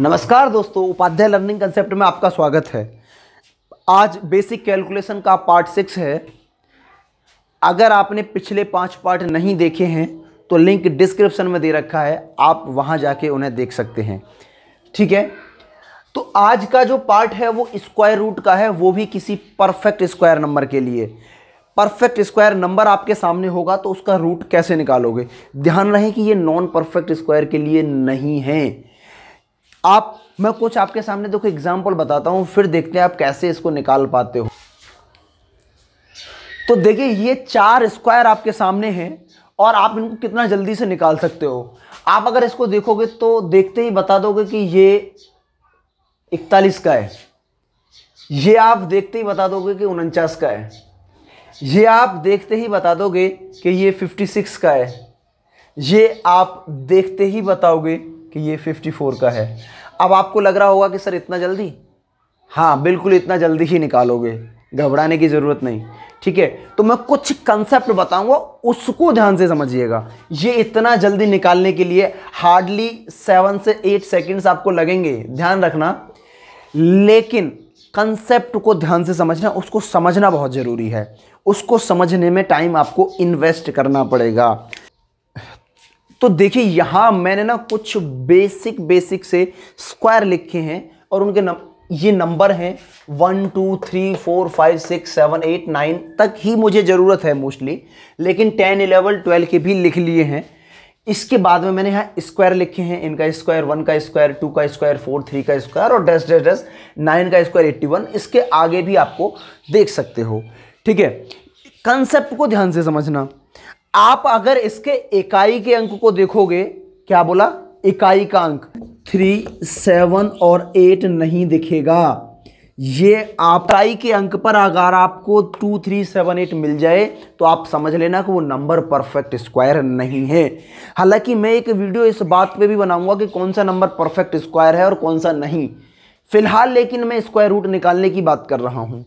नमस्कार दोस्तों Upadhyay learning concept में आपका स्वागत है आज बेसिक कैलकुलेशन का पार्ट सिक्स है अगर आपने पिछले पांच पार्ट नहीं देखे हैं तो लिंक डिस्क्रिप्शन में दे रखा है आप वहां जाके उन्हें देख सकते हैं ठीक है तो आज का जो पार्ट है वो स्क्वायर रूट का है वो भी किसी परफेक्ट स्क्वायर नंबर के लिए परफेक्ट स्क्वायर नंबर आपके सामने होगा तो उसका रूट कैसे निकालोगे ध्यान रहे कि ये नॉन परफेक्ट स्क्वायर के लिए नहीं है आप मैं कुछ आपके सामने देखो एग्जाम्पल बताता हूँ फिर देखते हैं आप कैसे इसको निकाल पाते हो तो देखिए ये चार स्क्वायर आपके सामने हैं और आप इनको कितना जल्दी से निकाल सकते हो आप अगर इसको देखोगे तो देखते ही बता दोगे कि ये इकतालीस का है ये आप देखते ही बता दोगे कि उनचास का है ये आप देखते ही बता दोगे कि ये 56 का है ये आप देखते ही बताओगे कि ये 54 का है अब आपको लग रहा होगा कि सर इतना जल्दी हाँ बिल्कुल इतना जल्दी ही निकालोगे घबराने की ज़रूरत नहीं ठीक है तो मैं कुछ कंसेप्ट बताऊंगा उसको ध्यान से समझिएगा ये इतना जल्दी निकालने के लिए हार्डली सेवन से एट सेकेंड्स आपको लगेंगे ध्यान रखना लेकिन कंसेप्ट को ध्यान से समझना उसको समझना बहुत ज़रूरी है उसको समझने में टाइम आपको इन्वेस्ट करना पड़ेगा तो देखिए यहाँ मैंने ना कुछ बेसिक बेसिक से स्क्वायर लिखे हैं और उनके नम ये नंबर हैं one two three four five six seven eight nine तक ही मुझे ज़रूरत है मोस्टली लेकिन टेन इलेवन ट्वेल्व के भी लिख लिए हैं इसके बाद में मैंने यहाँ स्क्वायर लिखे हैं इनका स्क्वायर वन का स्क्वायर टू का स्क्वायर फोर थ्री का स्क्वायर और डेस डेस डैश नाइन का स्क्वायर एट्टी वन इसके आगे भी आपको देख सकते हो ठीक है कंसेप्ट को ध्यान से समझना आप अगर इसके इकाई के अंक को देखोगे क्या बोला इकाई का अंक थ्री सेवन और एट नहीं दिखेगा ये आप के अंक पर अगर आपको टू थ्री सेवन एट मिल जाए तो आप समझ लेना कि वो नंबर परफेक्ट स्क्वायर नहीं है हालांकि मैं एक वीडियो इस बात पे भी बनाऊंगा कि कौन सा नंबर परफेक्ट स्क्वायर है और कौन सा नहीं फिलहाल लेकिन मैं स्क्वायर रूट निकालने की बात कर रहा हूँ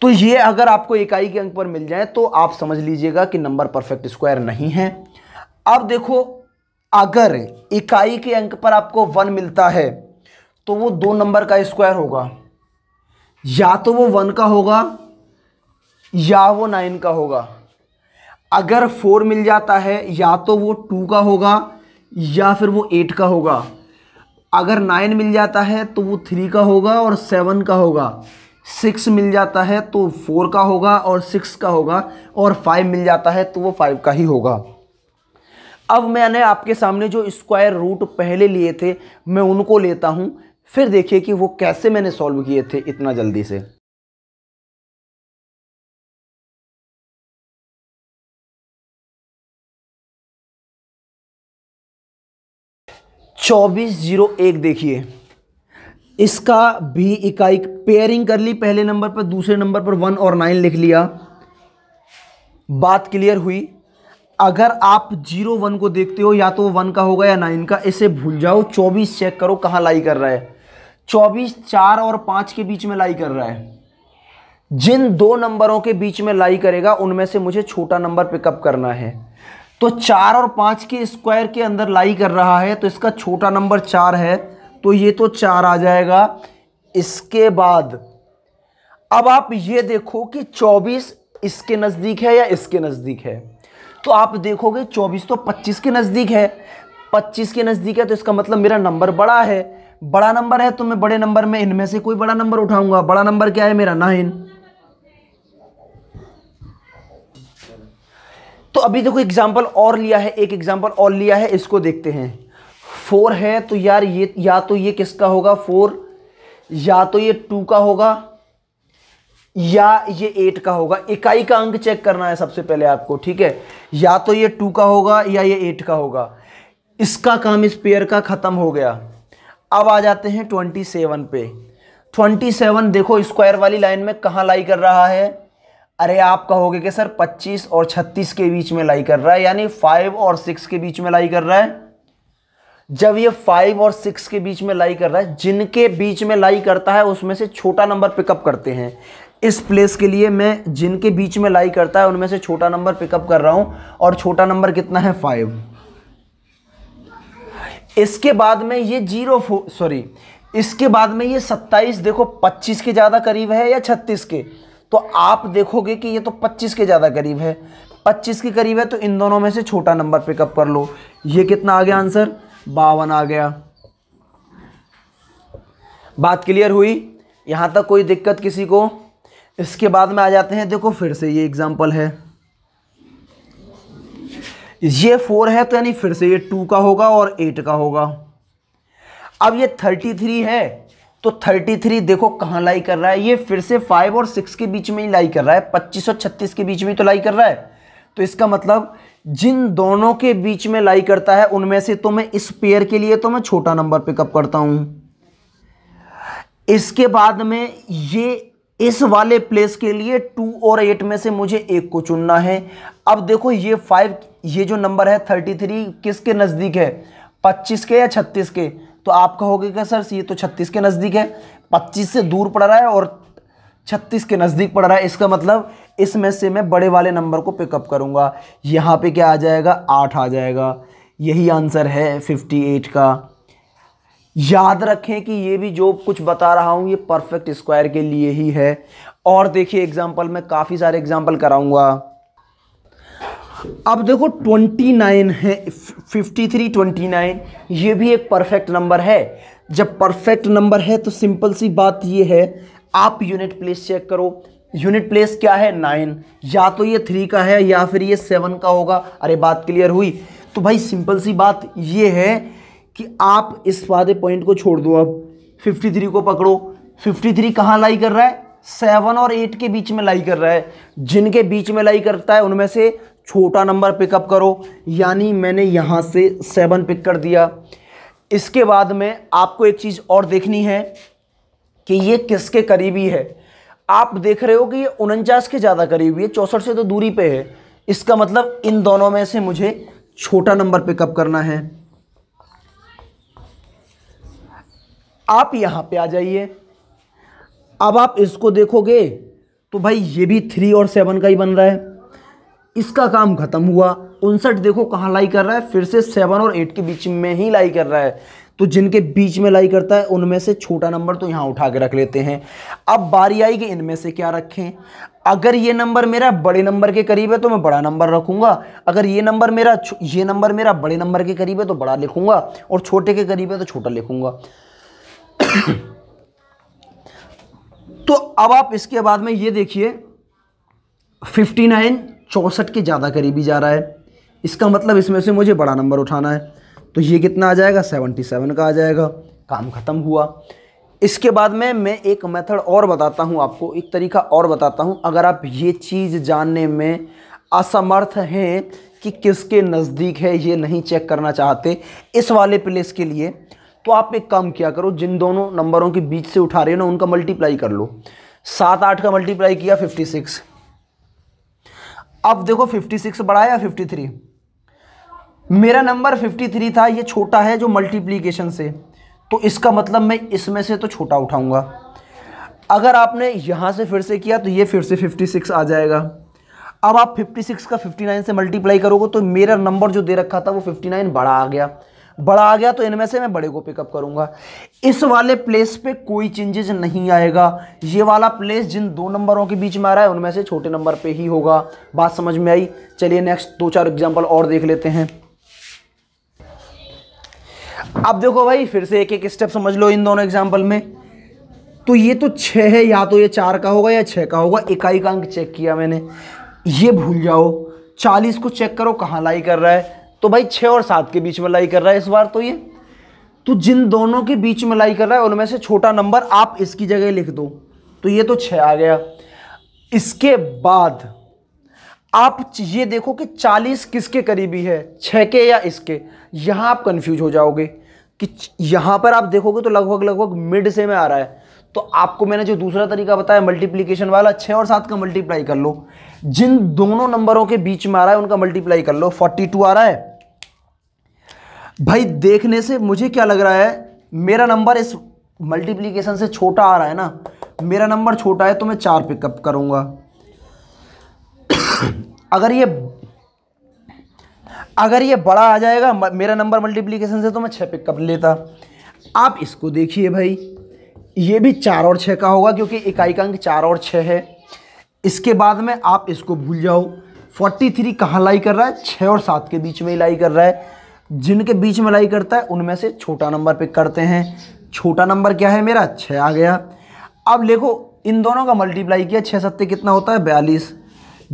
तो ये अगर आपको इकाई के अंक पर मिल जाए तो आप समझ लीजिएगा कि नंबर परफेक्ट स्क्वायर नहीं है अब देखो अगर इकाई के अंक पर आपको वन मिलता है तो वो दो नंबर का स्क्वायर होगा या तो वो वन का होगा या वो नाइन का होगा अगर फोर मिल जाता है या तो वो टू का होगा या फिर वो एट का होगा अगर नाइन मिल जाता है तो वो थ्री का होगा और सेवन का होगा सिक्स मिल जाता है तो फोर का होगा और सिक्स का होगा और फाइव मिल जाता है तो वो फाइव का ही होगा अब मैंने आपके सामने जो स्क्वायर रूट पहले लिए थे मैं उनको लेता हूँ फिर देखिए कि वो कैसे मैंने सॉल्व किए थे इतना जल्दी से चौबीस जीरो एक देखिए इसका भी इकाई पेयरिंग कर ली पहले नंबर पर दूसरे नंबर पर वन और नाइन लिख लिया बात क्लियर हुई अगर आप जीरो वन को देखते हो या तो वन का होगा या नाइन का इसे भूल जाओ चौबीस चेक करो कहाँ लाई कर रहा है चौबीस चार और पाँच के बीच में लाई कर रहा है जिन दो नंबरों के बीच में लाई करेगा उनमें से मुझे छोटा नंबर पिकअप करना है तो चार और पाँच के स्क्वायर के अंदर लाई कर रहा है तो इसका छोटा नंबर चार है तो ये तो चार आ जाएगा इसके बाद अब आप ये देखो कि 24 इसके नज़दीक है या इसके नज़दीक है तो आप देखोगे 24 तो 25 के नज़दीक है 25 के नज़दीक है तो इसका मतलब मेरा नंबर बड़ा है बड़ा नंबर है तो मैं बड़े नंबर में इनमें से कोई बड़ा नंबर उठाऊंगा बड़ा नंबर क्या है मेरा नाइन तो अभी देखो एग्जाम्पल और लिया है एक एग्जाम्पल और लिया है इसको देखते हैं फोर है तो यार ये या तो ये किसका होगा फोर या तो ये टू का होगा या ये एट का होगा इकाई का अंक चेक करना है सबसे पहले आपको ठीक है या तो ये टू का होगा या ये एट का होगा इसका काम इस पेयर का ख़त्म हो गया अब आ जाते हैं ट्वेंटी सेवन पे ट्वेंटी सेवन देखो स्क्वायर वाली लाइन में कहाँ लाई कर रहा है अरे आप कहोगे कि सर पच्चीस और छत्तीस के बीच में लाई कर रहा है यानी फाइव और सिक्स के बीच में लाई कर रहा है जब ये फाइव और सिक्स के बीच में लाई कर रहा है जिनके बीच में लाई करता है उसमें से छोटा नंबर पिकअप करते हैं इस प्लेस के लिए मैं जिनके बीच में लाई करता है उनमें से छोटा नंबर पिकअप कर रहा हूं और छोटा नंबर कितना है फाइव इसके बाद में ये जीरो सॉरी इसके बाद में ये सत्ताईस देखो पच्चीस के ज़्यादा करीब है या छत्तीस के तो आप देखोगे कि ये तो पच्चीस के ज़्यादा करीब है पच्चीस के करीब है तो इन दोनों में से छोटा नंबर पिकअप कर लो ये कितना आ गया आंसर बावन आ गया बात क्लियर हुई यहाँ तक कोई दिक्कत किसी को इसके बाद में आ जाते हैं देखो फिर से ये एग्जाम्पल है ये फोर है तो यानी फिर से ये टू का होगा और एट का होगा अब ये थर्टी थ्री है तो थर्टी थ्री देखो कहाँ लाई कर रहा है ये फिर से फाइव और सिक्स के बीच में ही लाई कर रहा है पच्चीस और छत्तीस के बीच में तो लाई कर रहा है तो इसका मतलब जिन दोनों के बीच में लाई करता है उनमें से तो मैं इस पेयर के लिए तो मैं छोटा नंबर पिकअप करता हूं इसके बाद में ये इस वाले प्लेस के लिए टू और एट में से मुझे एक को चुनना है अब देखो ये फाइव ये जो नंबर है थर्टी थ्री किसके नज़दीक है पच्चीस के या छत्तीस के तो आप कहोगे क्या सर ये तो छत्तीस के नज़दीक है पच्चीस से दूर पड़ रहा है और छत्तीस के नज़दीक पड़ रहा है इसका मतलब इसमें से मैं बड़े वाले नंबर को पिकअप करूंगा यहाँ पे क्या आ जाएगा आठ आ जाएगा यही आंसर है फिफ्टी एट का याद रखें कि ये भी जो कुछ बता रहा हूँ ये परफेक्ट स्क्वायर के लिए ही है और देखिए एग्जाम्पल मैं काफ़ी सारे एग्जाम्पल कराऊँगा अब देखो 29 है 53 29 ये भी एक परफेक्ट नंबर है जब परफेक्ट नंबर है तो सिंपल सी बात ये है आप यूनिट प्लेस चेक करो यूनिट प्लेस क्या है नाइन या तो ये थ्री का है या फिर ये सेवन का होगा अरे बात क्लियर हुई तो भाई सिंपल सी बात ये है कि आप इस वादे पॉइंट को छोड़ दो अब फिफ्टी थ्री को पकड़ो फिफ्टी थ्री कहाँ लाई कर रहा है सेवन और एट के बीच में लाई कर रहा है जिनके बीच में लाई करता है उनमें से छोटा नंबर पिकअप करो यानी मैंने यहाँ से सेवन पिक कर दिया इसके बाद में आपको एक चीज़ और देखनी है कि ये किसके करीबी है आप देख रहे हो कि ये उनचास के ज़्यादा करीब ये चौंसठ से तो दूरी पे है इसका मतलब इन दोनों में से मुझे छोटा नंबर पिकअप करना है आप यहाँ पे आ जाइए अब आप इसको देखोगे तो भाई ये भी थ्री और सेवन का ही बन रहा है इसका काम ख़त्म हुआ उनसठ देखो कहाँ लाई कर रहा है फिर से सेवन और एट के बीच में ही लाई कर रहा है तो जिनके बीच में लाई करता है उनमें से छोटा नंबर तो यहां उठा के रख लेते हैं अब बारी आई कि इनमें से क्या रखें अगर ये नंबर मेरा बड़े नंबर के करीब है तो मैं बड़ा नंबर रखूंगा अगर ये नंबर मेरा ये नंबर मेरा बड़े नंबर के करीब है तो बड़ा लिखूंगा और छोटे के करीब है तो छोटा लिखूंगा तो अब आप इसके बाद में ये देखिए 59 चौसठ के ज़्यादा करीबी जा रहा है इसका मतलब इसमें से मुझे बड़ा नंबर उठाना है तो ये कितना आ जाएगा सेवनटी सेवन का आ जाएगा काम ख़त्म हुआ इसके बाद में मैं एक मेथड और बताता हूँ आपको एक तरीका और बताता हूँ अगर आप ये चीज़ जानने में असमर्थ हैं कि किसके नज़दीक है ये नहीं चेक करना चाहते इस वाले प्लेस के लिए तो आप एक काम किया करो जिन दोनों नंबरों के बीच से उठा रहे हो ना उनका मल्टीप्लाई कर लो सात आठ का मल्टीप्लाई किया फिफ्टी सिक्स अब देखो फिफ्टी सिक्स बढ़ाया फिफ्टी थ्री मेरा नंबर 53 था ये छोटा है जो मल्टीप्लीकेशन से तो इसका मतलब मैं इसमें से तो छोटा उठाऊंगा अगर आपने यहाँ से फिर से किया तो ये फिर से 56 आ जाएगा अब आप 56 का 59 से मल्टीप्लाई करोगे तो मेरा नंबर जो दे रखा था वो 59 बड़ा आ गया बड़ा आ गया तो इनमें से मैं बड़े को पिकअप करूंगा इस वाले प्लेस पे कोई चेंजेज नहीं आएगा ये वाला प्लेस जिन दो नंबरों के बीच में आ रहा है उनमें से छोटे नंबर पे ही होगा बात समझ में आई चलिए नेक्स्ट दो चार एग्जाम्पल और देख लेते हैं अब देखो भाई फिर से एक एक स्टेप समझ लो इन दोनों एग्जाम्पल में तो ये तो छ है या तो ये चार का होगा या छः का होगा इकाई का अंक चेक किया मैंने ये भूल जाओ चालीस को चेक करो कहाँ लाई कर रहा है तो भाई छः और सात के बीच में लाई कर रहा है इस बार तो ये तो जिन दोनों के बीच में लाई कर रहा है उनमें से छोटा नंबर आप इसकी जगह लिख दो तो ये तो छः आ गया इसके बाद आप ये देखो कि 40 किसके करीबी है छः के या इसके यहाँ आप कंफ्यूज हो जाओगे कि यहाँ पर आप देखोगे तो लगभग लगभग मिड से में आ रहा है तो आपको मैंने जो दूसरा तरीका बताया मल्टीप्लीकेशन वाला छः और सात का मल्टीप्लाई कर लो जिन दोनों नंबरों के बीच में आ रहा है उनका मल्टीप्लाई कर लो फोर्टी टू आ रहा है भाई देखने से मुझे क्या लग रहा है मेरा नंबर इस मल्टीप्लीकेशन से छोटा आ रहा है ना मेरा नंबर छोटा है तो मैं चार पिकअप करूँगा अगर ये अगर ये बड़ा आ जाएगा मेरा नंबर मल्टीप्लीकेशन से तो मैं छः पिकअप लेता आप इसको देखिए भाई ये भी चार और छः का होगा क्योंकि इकाई का अंक चार और छः है इसके बाद में आप इसको भूल जाओ 43 कहाँ लाई कर रहा है छः और सात के बीच में ही लाई कर रहा है जिनके बीच में लाई करता है उनमें से छोटा नंबर पिक करते हैं छोटा नंबर क्या है मेरा छः आ गया अब देखो इन दोनों का मल्टीप्लाई किया छः सत्ते कितना होता है बयालीस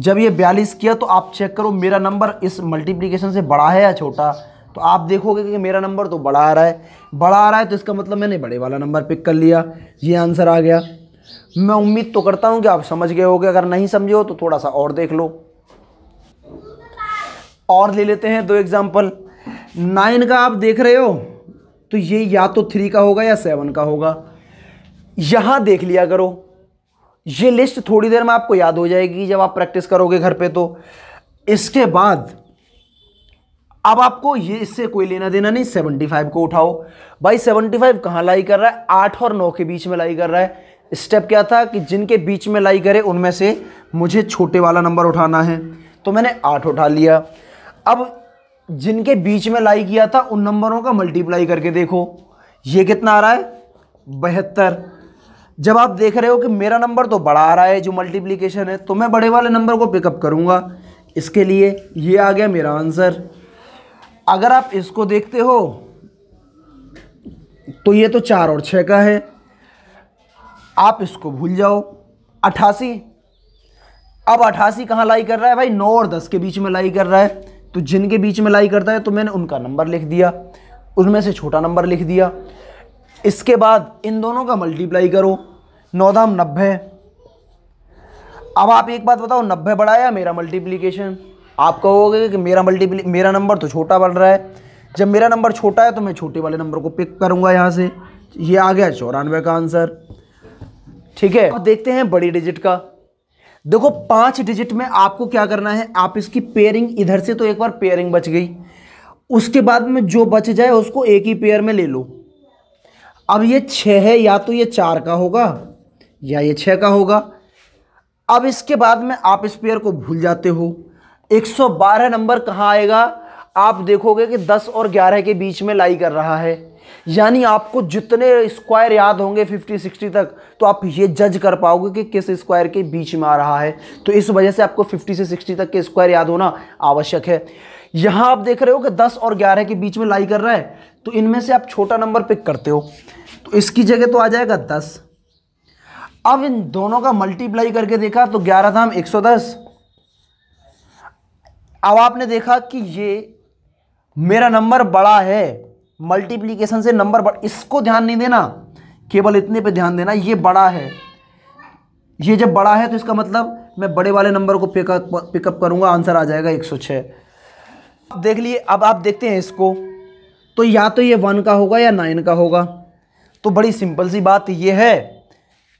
जब ये बयालीस किया तो आप चेक करो मेरा नंबर इस मल्टीप्लीकेशन से बड़ा है या छोटा तो आप देखोगे कि मेरा नंबर तो बड़ा आ रहा है बड़ा आ रहा है तो इसका मतलब मैंने बड़े वाला नंबर पिक कर लिया ये आंसर आ गया मैं उम्मीद तो करता हूँ कि आप समझ गए होगे अगर नहीं समझे हो तो थोड़ा सा और देख लो और ले लेते हैं दो एग्जाम्पल नाइन का आप देख रहे हो तो ये या तो थ्री का होगा या सेवन का होगा यहाँ देख लिया करो ये लिस्ट थोड़ी देर में आपको याद हो जाएगी जब आप प्रैक्टिस करोगे घर पे तो इसके बाद अब आपको ये इससे कोई लेना देना नहीं सेवनटी फाइव को उठाओ भाई सेवनटी फाइव कहाँ लाई कर रहा है आठ और नौ के बीच में लाई कर रहा है स्टेप क्या था कि जिनके बीच में लाई करे उनमें से मुझे छोटे वाला नंबर उठाना है तो मैंने आठ उठा लिया अब जिनके बीच में लाई किया था उन नंबरों का मल्टीप्लाई करके देखो ये कितना आ रहा है बहत्तर जब आप देख रहे हो कि मेरा नंबर तो बड़ा आ रहा है जो मल्टीप्लीकेशन है तो मैं बड़े वाले नंबर को पिकअप करूँगा इसके लिए ये आ गया मेरा आंसर अगर आप इसको देखते हो तो ये तो चार और छः का है आप इसको भूल जाओ अट्ठासी अब अट्ठासी कहाँ लाई कर रहा है भाई नौ और दस के बीच में लाई कर रहा है तो जिनके बीच में लाई करता है तो मैंने उनका नंबर लिख दिया उनमें से छोटा नंबर लिख दिया इसके बाद इन दोनों का मल्टीप्लाई करो नौ धाम नब्बे अब आप एक बात बताओ नब्बे बढ़ाया मेरा मल्टीप्लीकेशन आप कहोगे कि मेरा मल्टीप्ली मेरा नंबर तो छोटा बढ़ रहा है जब मेरा नंबर छोटा है तो मैं छोटे वाले नंबर को पिक करूंगा यहाँ से ये आ गया चौरानवे का आंसर ठीक है अब देखते हैं बड़ी डिजिट का देखो पांच डिजिट में आपको क्या करना है आप इसकी पेयरिंग इधर से तो एक बार पेयरिंग बच गई उसके बाद में जो बच जाए उसको एक ही पेयर में ले लो अब ये छः है या तो ये चार का होगा या ये छः का होगा अब इसके बाद में आप इस पेयर को भूल जाते हो 112 नंबर कहाँ आएगा आप देखोगे कि 10 और 11 के बीच में लाई कर रहा है यानी आपको जितने स्क्वायर याद होंगे 50 60 तक तो आप ये जज कर पाओगे कि किस स्क्वायर के बीच में आ रहा है तो इस वजह से आपको 50 से 60 तक के स्क्वायर याद होना आवश्यक है यहाँ आप देख रहे हो कि 10 और 11 के बीच में लाई कर रहा है तो इनमें से आप छोटा नंबर पिक करते हो तो इसकी जगह तो आ जाएगा दस अब इन दोनों का मल्टीप्लाई करके देखा तो ग्यारह धाम एक सौ दस अब आपने देखा कि ये मेरा नंबर बड़ा है मल्टीप्लीकेशन से नंबर बड़ा इसको ध्यान नहीं देना केवल इतने पे ध्यान देना ये बड़ा है ये जब बड़ा है तो इसका मतलब मैं बड़े वाले नंबर को पिकअप पिकअप करूंगा आंसर आ जाएगा 106 देख लिए अब आप देखते हैं इसको तो या तो ये वन का होगा या नाइन का होगा तो बड़ी सिंपल सी बात यह है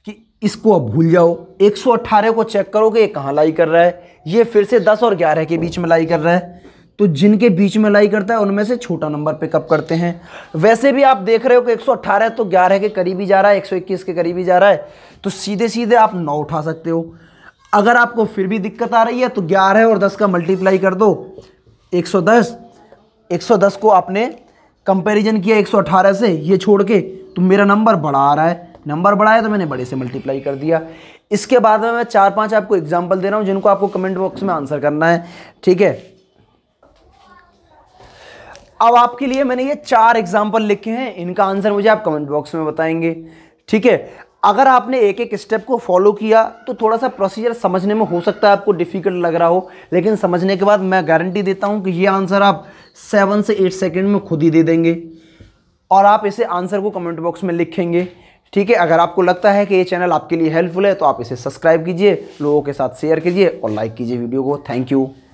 कि इसको अब भूल जाओ 118 को चेक करो कि ये कहाँ लाई कर रहा है ये फिर से 10 और 11 के बीच में लाई कर रहा है तो जिनके बीच में लाई करता है उनमें से छोटा नंबर पिकअप करते हैं वैसे भी आप देख रहे हो कि 118 तो 11 के करीब ही जा रहा है 121 के करीब ही जा रहा है तो सीधे सीधे आप 9 उठा सकते हो अगर आपको फिर भी दिक्कत आ रही है तो 11 और 10 का मल्टीप्लाई कर दो 110 110 को आपने कंपैरिजन किया 118 से ये छोड़ के तो मेरा नंबर बढ़ा आ रहा है नंबर बढ़ाया तो मैंने बड़े से मल्टीप्लाई कर दिया इसके बाद में मैं चार पांच आपको एग्जाम्पल दे रहा हूँ जिनको आपको कमेंट बॉक्स में आंसर करना है ठीक है अब आपके लिए मैंने ये चार एग्जाम्पल लिखे हैं इनका आंसर मुझे आप कमेंट बॉक्स में बताएंगे ठीक है अगर आपने एक एक स्टेप को फॉलो किया तो थोड़ा सा प्रोसीजर समझने में हो सकता है आपको डिफ़िकल्ट लग रहा हो लेकिन समझने के बाद मैं गारंटी देता हूँ कि ये आंसर आप सेवन से एट सेकेंड में खुद ही दे देंगे और आप इसे आंसर को कमेंट बॉक्स में लिखेंगे ठीक है अगर आपको लगता है कि ये चैनल आपके लिए हेल्पफुल है तो आप इसे सब्सक्राइब कीजिए लोगों के साथ शेयर कीजिए और लाइक कीजिए वीडियो को थैंक यू